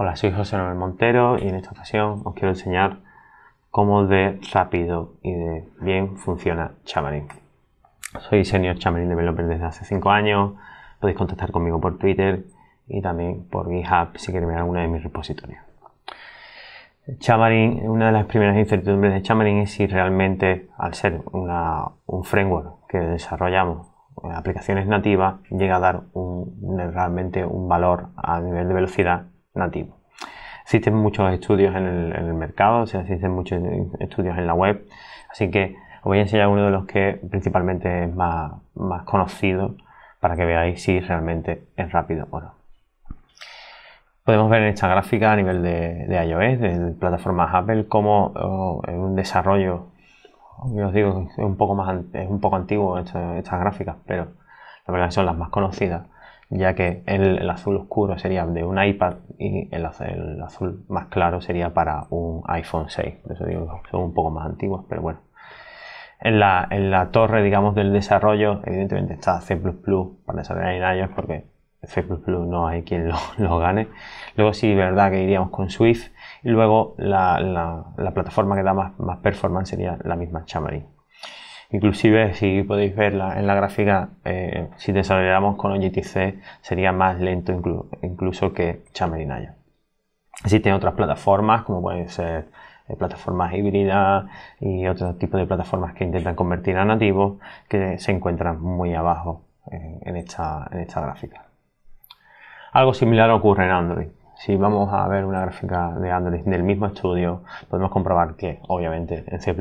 Hola, soy José Manuel Montero y en esta ocasión os quiero enseñar cómo de rápido y de bien funciona Xamarin. Soy senior Xamarin Developer desde hace 5 años, podéis contactar conmigo por Twitter y también por GitHub si queréis ver alguna de mis repositorios. una de las primeras incertidumbres de Xamarin es si realmente, al ser un framework que desarrollamos en aplicaciones nativas, llega a dar realmente un valor a nivel de velocidad nativo. Existen muchos estudios en el, mercado, o sea, existen muchos estudios en la web, así que os voy a enseñar uno de los que principalmente es más, más conocido para que veáis si realmente es rápido o no. Podemos ver en esta gráfica a nivel de, iOS, de plataformas Apple, como oh, un desarrollo, os digo, es un poco, más, es un poco antiguo estas gráficas, pero la verdad son las más conocidas ya que el, azul oscuro sería de un iPad y el, azul más claro sería para un iPhone 6. eso digo son un poco más antiguos, pero bueno. En la, torre, digamos, del desarrollo, evidentemente está C++ para desarrollar en iOS porque C++ no hay quien lo, gane. Luego sí, verdad que iríamos con Swift. Y luego la, plataforma que da más, más performance sería la misma Xamarin. Inclusive, si podéis verla en la gráfica, eh, si desarrollamos con OGTC, sería más lento incluso que Xamarin Naya. Existen otras plataformas, como pueden ser eh, plataformas híbridas y otro tipo de plataformas que intentan convertir a nativos, que se encuentran muy abajo eh, en esta gráfica. Algo similar ocurre en Android si vamos a ver una gráfica de Android del mismo estudio, podemos comprobar que, obviamente, en C++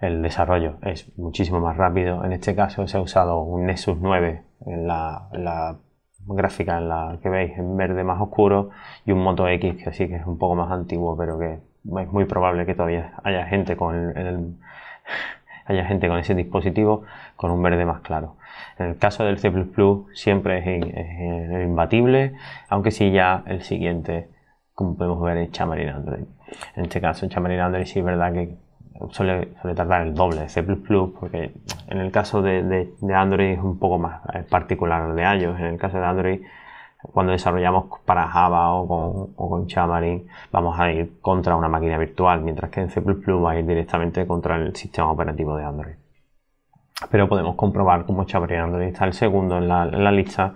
el desarrollo es muchísimo más rápido. En este caso se ha usado un Nexus 9 en la, gráfica en la que veis en verde más oscuro y un Moto X que sí que es un poco más antiguo, pero que es muy probable que todavía haya gente con haya gente con ese dispositivo con un verde más claro. En el caso del C++ siempre es, es imbatible, aunque sí ya el siguiente, como podemos ver, es Chamarin Android. En este caso, en Android sí es verdad que suele, tardar el doble de C++, porque en el caso de, Android es un poco más eh, particular de iOS. En el caso de Android, cuando desarrollamos para Java o con, o Xamarin, vamos a ir contra una máquina virtual, mientras que en C++ va a ir directamente contra el sistema operativo de Android. Pero podemos comprobar cómo Xamarin Android está el segundo en la, lista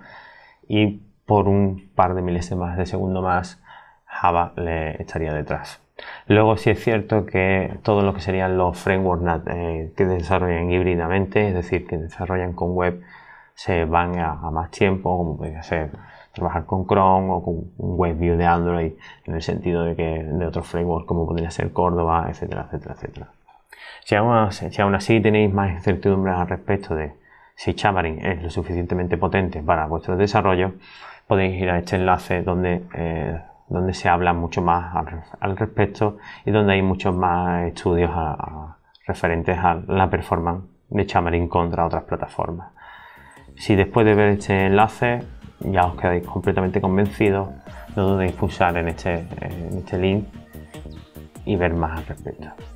y por un par de milésimas de segundo más Java le estaría detrás. Luego sí es cierto que todo lo que serían los frameworks eh, que desarrollan híbridamente, es decir, que desarrollan con web, se van a, más tiempo, como puede ser trabajar con Chrome o con un WebView de Android, en el sentido de que de otros frameworks como podría ser Córdoba, etcétera, etcétera, etcétera. Si aún, así tenéis más incertidumbres al respecto de si Xamarin es lo suficientemente potente para vuestro desarrollo podéis ir a este enlace donde eh, donde se habla mucho más al, respecto y donde hay muchos más estudios ah, ah, referentes a la performance de Xamarin contra otras plataformas. Si después de ver este enlace ya os quedáis completamente convencidos, no dudéis pulsar en este, en este link y ver más al respecto.